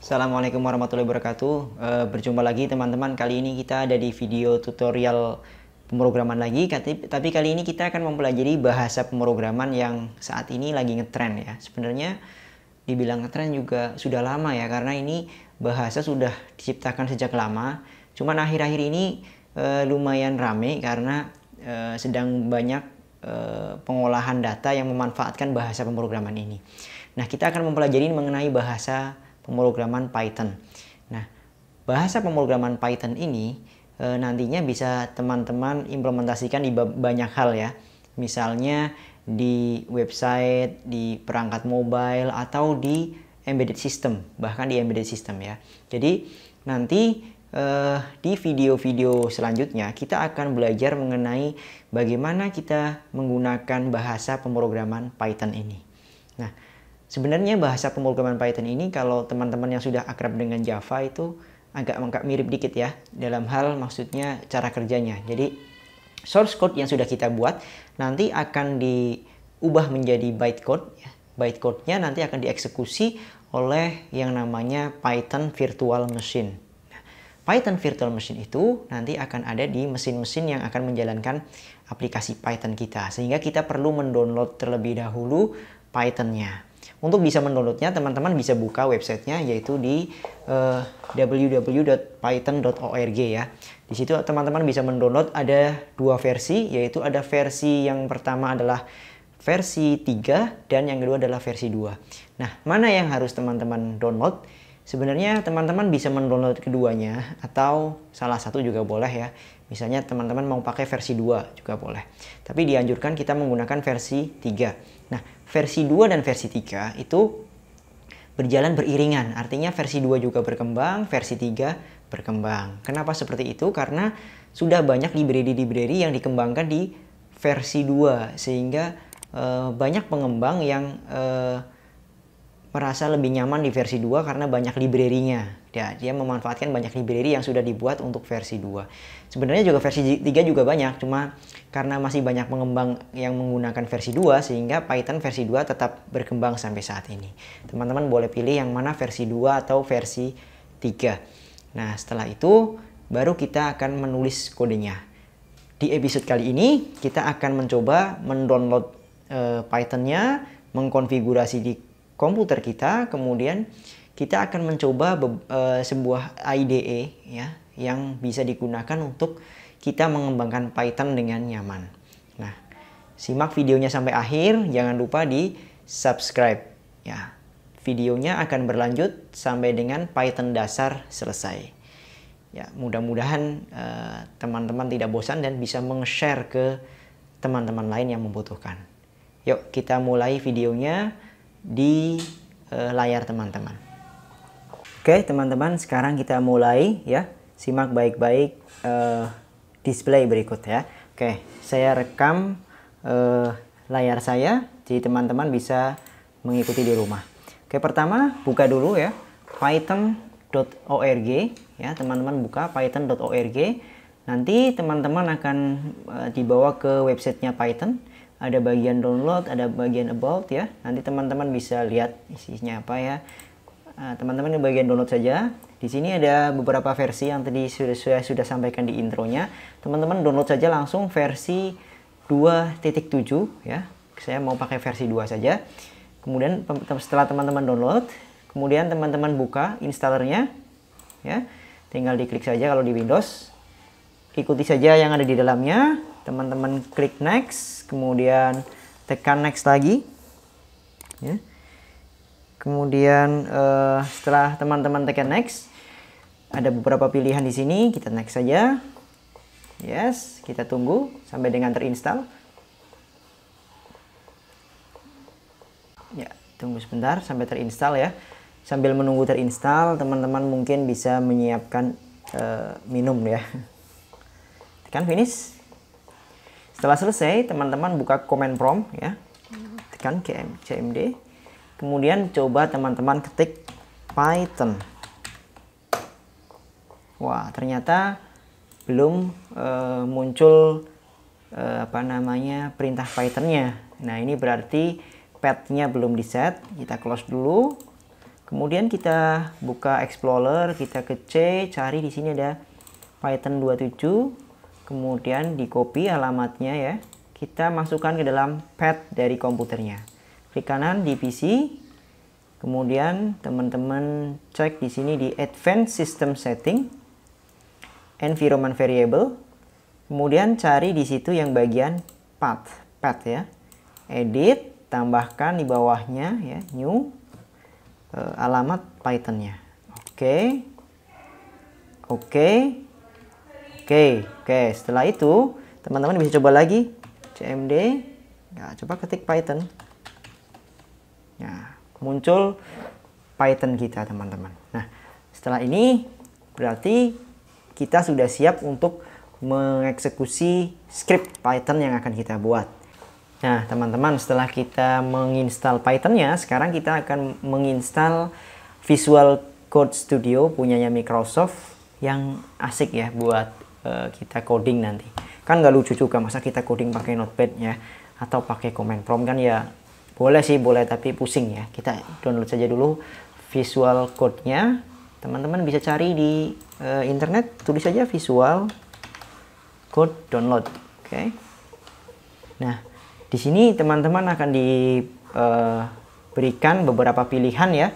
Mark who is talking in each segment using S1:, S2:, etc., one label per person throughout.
S1: Assalamualaikum warahmatullahi wabarakatuh. Eh, berjumpa lagi teman-teman. Kali ini kita ada di video tutorial pemrograman lagi. Tapi kali ini kita akan mempelajari bahasa pemrograman yang saat ini lagi ngetrend ya. Sebenarnya dibilang ngetren juga sudah lama ya karena ini bahasa sudah diciptakan sejak lama. Cuman akhir-akhir ini eh, lumayan rame karena eh, sedang banyak pengolahan data yang memanfaatkan bahasa pemrograman ini. Nah, kita akan mempelajari mengenai bahasa pemrograman Python. Nah, bahasa pemrograman Python ini e, nantinya bisa teman-teman implementasikan di banyak hal ya. Misalnya di website, di perangkat mobile atau di embedded system, bahkan di embedded system ya. Jadi nanti eh, di video-video selanjutnya kita akan belajar mengenai bagaimana kita menggunakan bahasa pemrograman Python ini. Nah, Sebenarnya bahasa pemrograman Python ini kalau teman-teman yang sudah akrab dengan Java itu agak mengkak mirip dikit ya dalam hal maksudnya cara kerjanya. Jadi source code yang sudah kita buat nanti akan diubah menjadi bytecode. Ya. Bytecode-nya nanti akan dieksekusi oleh yang namanya Python Virtual Machine. Nah, Python Virtual Machine itu nanti akan ada di mesin-mesin yang akan menjalankan aplikasi Python kita. Sehingga kita perlu mendownload terlebih dahulu Python-nya. Untuk bisa mendownloadnya, teman-teman bisa buka websitenya yaitu di uh, eh, www.python.org ya. Di situ teman-teman bisa mendownload ada dua versi, yaitu ada versi yang pertama adalah versi 3 dan yang kedua adalah versi 2. Nah, mana yang harus teman-teman download? Sebenarnya teman-teman bisa mendownload keduanya atau salah satu juga boleh ya. Misalnya teman-teman mau pakai versi 2 juga boleh. Tapi dianjurkan kita menggunakan versi 3. Nah, versi 2 dan versi 3 itu berjalan beriringan. Artinya versi 2 juga berkembang, versi 3 berkembang. Kenapa seperti itu? Karena sudah banyak library-library yang dikembangkan di versi 2 sehingga e, banyak pengembang yang e, merasa lebih nyaman di versi 2 karena banyak library-nya. Ya, dia memanfaatkan banyak library yang sudah dibuat untuk versi 2. Sebenarnya juga versi 3 juga banyak, cuma karena masih banyak pengembang yang menggunakan versi 2 sehingga Python versi 2 tetap berkembang sampai saat ini. Teman-teman boleh pilih yang mana versi 2 atau versi 3. Nah, setelah itu baru kita akan menulis kodenya. Di episode kali ini kita akan mencoba mendownload uh, Python-nya, mengkonfigurasi di komputer kita, kemudian kita akan mencoba uh, sebuah IDE ya yang bisa digunakan untuk kita mengembangkan Python dengan nyaman. Nah, simak videonya sampai akhir, jangan lupa di subscribe ya. Videonya akan berlanjut sampai dengan Python dasar selesai. Ya, mudah-mudahan e, teman-teman uh, tidak bosan dan bisa meng-share ke teman-teman lain yang membutuhkan. Yuk, kita mulai videonya di e, layar teman-teman. Oke, teman-teman, sekarang kita mulai ya. Simak baik-baik e, display berikut ya. Oke, saya rekam e, layar saya, jadi teman-teman bisa mengikuti di rumah. Oke, pertama buka dulu ya python.org ya, teman-teman buka python.org. Nanti teman-teman akan e, dibawa ke websitenya Python ada bagian download, ada bagian about ya. Nanti teman-teman bisa lihat isinya apa ya. Eh, teman-teman di bagian download saja. Di sini ada beberapa versi yang tadi sudah sudah, sudah sampaikan di intronya. Teman-teman download saja langsung versi 2.7 ya. Saya mau pakai versi 2 saja. Kemudian setelah teman-teman download, kemudian teman-teman buka installernya ya. Tinggal diklik saja kalau di Windows. Ikuti saja yang ada di dalamnya teman-teman klik next kemudian tekan next lagi ya kemudian uh, setelah teman-teman tekan next ada beberapa pilihan di sini kita next saja yes kita tunggu sampai dengan terinstall ya tunggu sebentar sampai terinstall ya sambil menunggu terinstall teman-teman mungkin bisa menyiapkan uh, minum ya tekan finish setelah selesai, teman-teman buka command prompt ya. Tekan CMD. Kemudian coba teman-teman ketik Python. Wah, ternyata belum uh, muncul uh, apa namanya perintah Pythonnya. Nah, ini berarti path-nya belum di set. Kita close dulu. Kemudian kita buka Explorer, kita ke C, cari di sini ada Python 27 kemudian di copy alamatnya ya kita masukkan ke dalam pad dari komputernya klik kanan di PC kemudian teman-teman cek di sini di advanced system setting environment variable kemudian cari di situ yang bagian path path ya edit tambahkan di bawahnya ya new uh, alamat pythonnya oke okay. oke okay. Oke, oke. Setelah itu, teman-teman bisa coba lagi cmd. Ya, coba ketik Python. Ya, muncul Python kita, teman-teman. Nah, setelah ini berarti kita sudah siap untuk mengeksekusi script Python yang akan kita buat. Nah, teman-teman, setelah kita menginstal Python-nya, sekarang kita akan menginstal Visual Code Studio punyanya Microsoft yang asik ya buat Eh, kita coding nanti kan nggak lucu juga masa kita coding pakai notepad ya atau pakai command prompt kan ya boleh sih boleh tapi pusing ya kita download saja dulu visual code-nya teman-teman bisa cari di uh, internet tulis saja visual code download oke okay? nah di sini teman-teman akan diberikan eh, uh, beberapa pilihan ya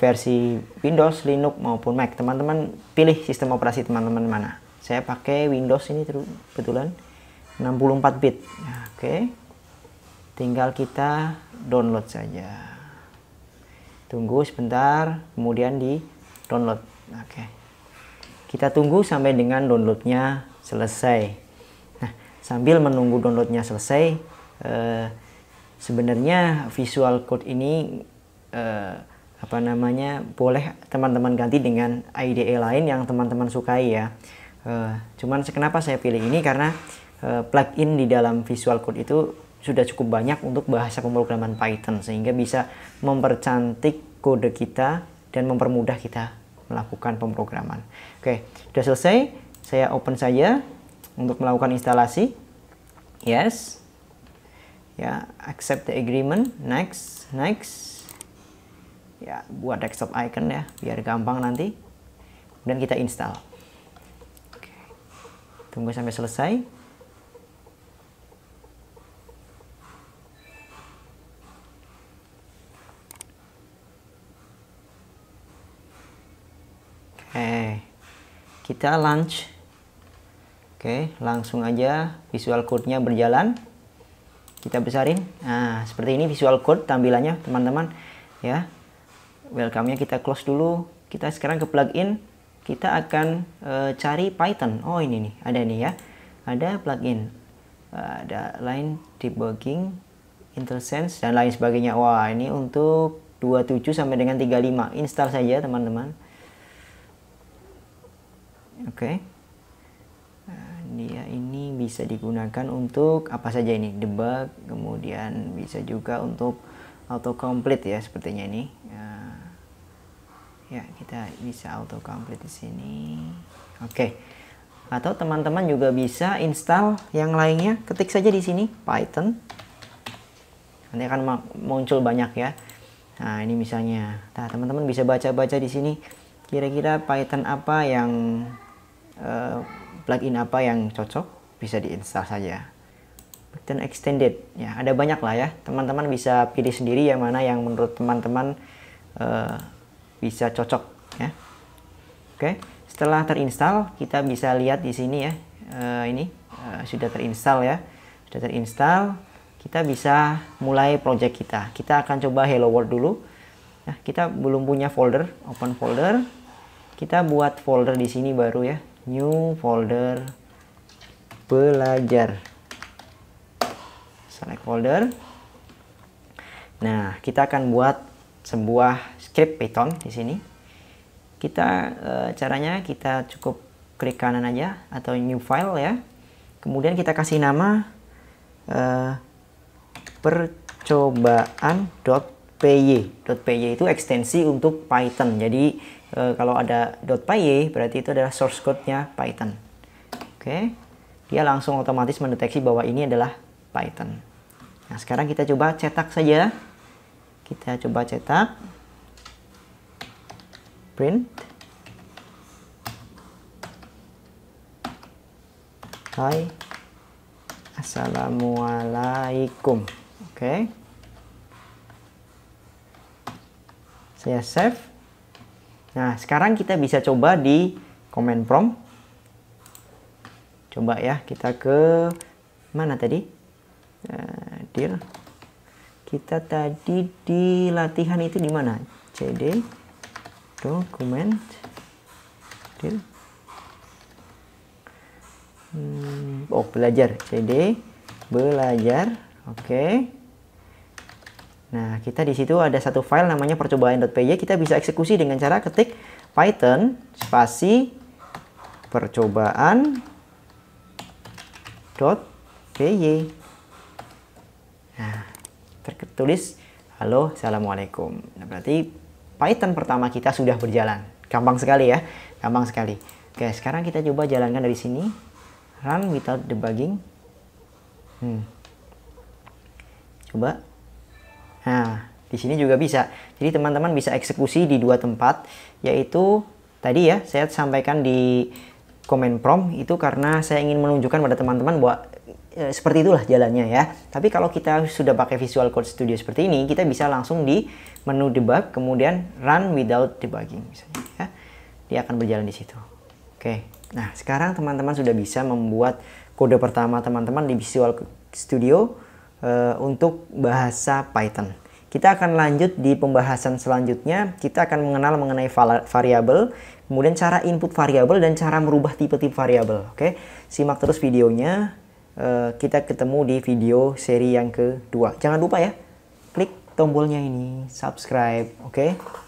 S1: versi Windows, Linux maupun Mac teman-teman pilih sistem operasi teman-teman mana saya pakai Windows ini kebetulan 64 bit oke okay. tinggal kita download saja tunggu sebentar kemudian di download oke okay. kita tunggu sampai dengan downloadnya selesai nah sambil menunggu downloadnya selesai eh, sebenarnya visual code ini eh, apa namanya boleh teman-teman ganti dengan IDE lain yang teman-teman sukai ya Eh, cuman kenapa saya pilih ini karena uh, plugin di dalam Visual Code itu sudah cukup banyak untuk bahasa pemrograman Python sehingga bisa mempercantik kode kita dan mempermudah kita melakukan pemrograman. Oke, sudah selesai. Saya open saja untuk melakukan instalasi. Yes. Ya, accept the agreement. Next, next. Ya, buat desktop icon ya, biar gampang nanti. dan kita install tunggu sampai selesai Oke, kita launch. Oke, langsung aja visual code-nya berjalan. Kita besarin. Nah, seperti ini visual code tampilannya, teman-teman. Ya, welcome-nya kita close dulu. Kita sekarang ke plugin kita akan uh, cari Python. Oh ini nih, ada nih ya. Ada plugin, ada line debugging, intersense, dan lain sebagainya. Wah, ini untuk 27 sampai dengan 35. Install saja teman-teman. Oke. Okay. Nah, eh, dia ini bisa digunakan untuk apa saja ini? Debug, kemudian bisa juga untuk auto autocomplete ya sepertinya ini. Ya ya kita bisa auto complete di sini oke okay. atau teman-teman juga bisa install yang lainnya ketik saja di sini Python nanti akan muncul banyak ya nah ini misalnya nah teman-teman bisa baca-baca di sini kira-kira Python apa yang uh, plugin apa yang cocok bisa diinstal saja Python extended ya ada banyak lah ya teman-teman bisa pilih sendiri yang mana yang menurut teman-teman uh, bisa cocok ya. Oke, setelah terinstall kita bisa lihat di sini ya. Uh, ini uh, sudah terinstall ya. Sudah terinstall, kita bisa mulai project kita. Kita akan coba Hello World dulu. Nah, kita belum punya folder, open folder. Kita buat folder di sini baru ya. New folder belajar. Select folder. Nah, kita akan buat sebuah script Python di sini. Kita e, caranya kita cukup klik kanan aja atau new file ya. Kemudian kita kasih nama e, eh, py .py itu ekstensi untuk Python. Jadi e, kalau ada .py berarti itu adalah source code-nya Python. Oke. Dia langsung otomatis mendeteksi bahwa ini adalah Python. Nah, sekarang kita coba cetak saja. Kita coba cetak print hai assalamualaikum oke okay. saya save nah sekarang kita bisa coba di command prompt coba ya kita ke mana tadi uh, kita tadi di latihan itu di mana cd dokumen deal hmm, oh belajar CD belajar oke okay. nah kita di situ ada satu file namanya percobaan.py kita bisa eksekusi dengan cara ketik python spasi percobaan dot py nah tertulis halo assalamualaikum nah berarti Python pertama kita sudah berjalan. Gampang sekali ya, gampang sekali. Oke, sekarang kita coba jalankan dari sini. Run without debugging. Hmm. Coba. Nah, di sini juga bisa. Jadi teman-teman bisa eksekusi di dua tempat, yaitu tadi ya saya sampaikan di komen prompt itu karena saya ingin menunjukkan pada teman-teman bahwa Eh, seperti itulah jalannya ya. Tapi kalau kita sudah pakai Visual Code Studio seperti ini, kita bisa langsung di menu debug, kemudian run without debugging misalnya ya. Dia akan berjalan di situ. Oke. Nah, sekarang teman-teman sudah bisa membuat kode pertama teman-teman di Visual Studio uh, untuk bahasa Python. Kita akan lanjut di pembahasan selanjutnya. Kita akan mengenal mengenai variabel, kemudian cara input variabel dan cara merubah tipe-tipe variabel. Oke, simak terus videonya. Eh, kita ketemu di video seri yang kedua. Jangan lupa ya, klik tombolnya ini subscribe, oke? Okay?